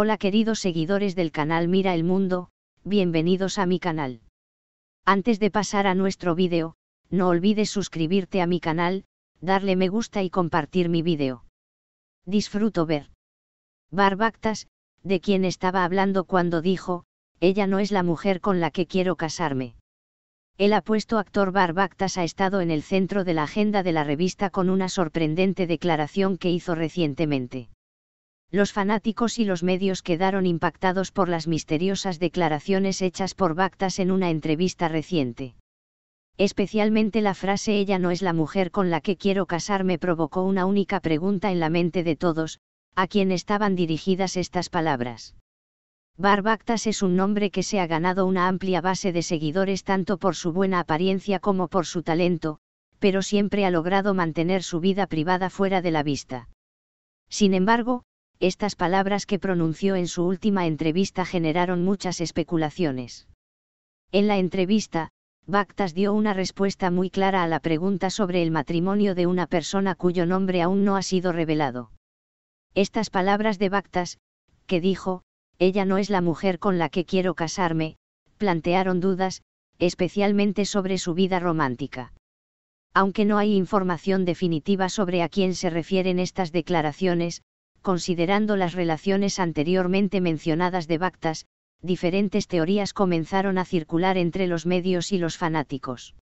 Hola queridos seguidores del canal Mira el Mundo, bienvenidos a mi canal. Antes de pasar a nuestro vídeo, no olvides suscribirte a mi canal, darle me gusta y compartir mi vídeo. Disfruto ver. Barbactas, de quien estaba hablando cuando dijo, ella no es la mujer con la que quiero casarme. El apuesto actor Barbactas ha estado en el centro de la agenda de la revista con una sorprendente declaración que hizo recientemente los fanáticos y los medios quedaron impactados por las misteriosas declaraciones hechas por Bactas en una entrevista reciente. Especialmente la frase ella no es la mujer con la que quiero casarme provocó una única pregunta en la mente de todos, a quien estaban dirigidas estas palabras. Barbactas es un nombre que se ha ganado una amplia base de seguidores tanto por su buena apariencia como por su talento, pero siempre ha logrado mantener su vida privada fuera de la vista. Sin embargo, estas palabras que pronunció en su última entrevista generaron muchas especulaciones. En la entrevista, Bactas dio una respuesta muy clara a la pregunta sobre el matrimonio de una persona cuyo nombre aún no ha sido revelado. Estas palabras de Bactas, que dijo, ella no es la mujer con la que quiero casarme, plantearon dudas, especialmente sobre su vida romántica. Aunque no hay información definitiva sobre a quién se refieren estas declaraciones, Considerando las relaciones anteriormente mencionadas de Bactas, diferentes teorías comenzaron a circular entre los medios y los fanáticos.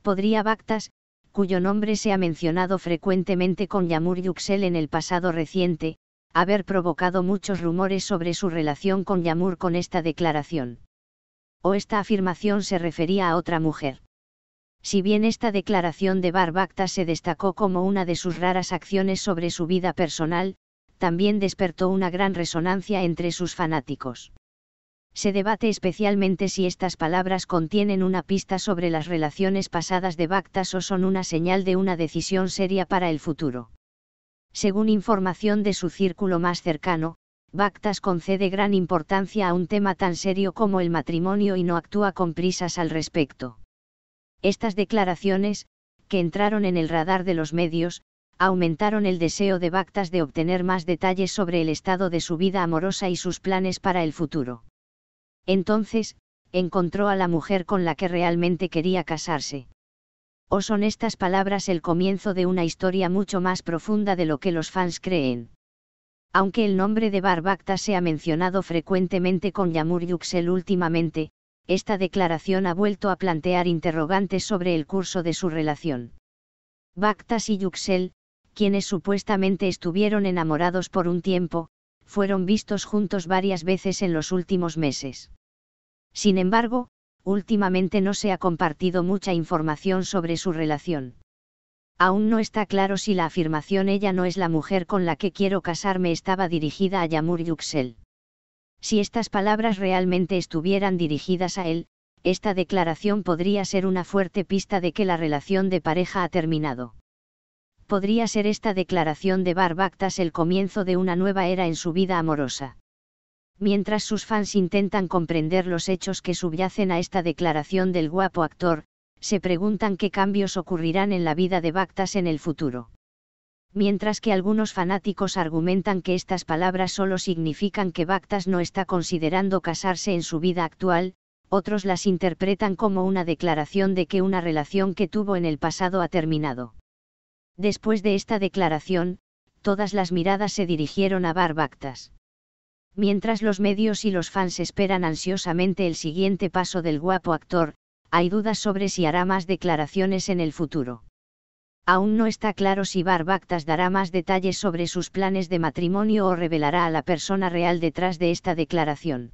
Podría Bactas, cuyo nombre se ha mencionado frecuentemente con Yamur Yuxel en el pasado reciente, haber provocado muchos rumores sobre su relación con Yamur con esta declaración. O esta afirmación se refería a otra mujer. Si bien esta declaración de Bar Bactas se destacó como una de sus raras acciones sobre su vida personal, también despertó una gran resonancia entre sus fanáticos. Se debate especialmente si estas palabras contienen una pista sobre las relaciones pasadas de Bactas o son una señal de una decisión seria para el futuro. Según información de su círculo más cercano, Bactas concede gran importancia a un tema tan serio como el matrimonio y no actúa con prisas al respecto. Estas declaraciones, que entraron en el radar de los medios, aumentaron el deseo de Bactas de obtener más detalles sobre el estado de su vida amorosa y sus planes para el futuro. Entonces, encontró a la mujer con la que realmente quería casarse. ¿O oh, son estas palabras el comienzo de una historia mucho más profunda de lo que los fans creen? Aunque el nombre de Bar Bactas se ha mencionado frecuentemente con Yamur Yuxel últimamente, esta declaración ha vuelto a plantear interrogantes sobre el curso de su relación. Bactas y Yuxel, quienes supuestamente estuvieron enamorados por un tiempo, fueron vistos juntos varias veces en los últimos meses. Sin embargo, últimamente no se ha compartido mucha información sobre su relación. Aún no está claro si la afirmación ella no es la mujer con la que quiero casarme estaba dirigida a Yamur Yuxel. Si estas palabras realmente estuvieran dirigidas a él, esta declaración podría ser una fuerte pista de que la relación de pareja ha terminado podría ser esta declaración de Barbactas el comienzo de una nueva era en su vida amorosa. Mientras sus fans intentan comprender los hechos que subyacen a esta declaración del guapo actor, se preguntan qué cambios ocurrirán en la vida de Bactas en el futuro. Mientras que algunos fanáticos argumentan que estas palabras solo significan que Bactas no está considerando casarse en su vida actual, otros las interpretan como una declaración de que una relación que tuvo en el pasado ha terminado. Después de esta declaración, todas las miradas se dirigieron a Barbactas. Mientras los medios y los fans esperan ansiosamente el siguiente paso del guapo actor, hay dudas sobre si hará más declaraciones en el futuro. Aún no está claro si Barbactas dará más detalles sobre sus planes de matrimonio o revelará a la persona real detrás de esta declaración.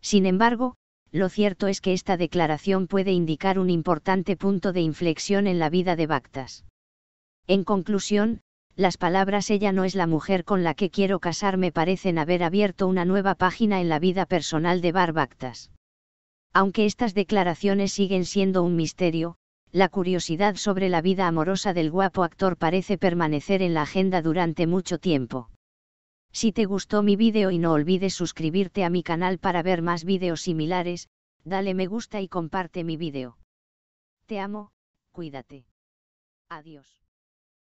Sin embargo, lo cierto es que esta declaración puede indicar un importante punto de inflexión en la vida de Bactas. En conclusión, las palabras ella no es la mujer con la que quiero casarme parecen haber abierto una nueva página en la vida personal de Barbactas. Aunque estas declaraciones siguen siendo un misterio, la curiosidad sobre la vida amorosa del guapo actor parece permanecer en la agenda durante mucho tiempo. Si te gustó mi vídeo y no olvides suscribirte a mi canal para ver más vídeos similares, dale me gusta y comparte mi vídeo. Te amo, cuídate. Adiós.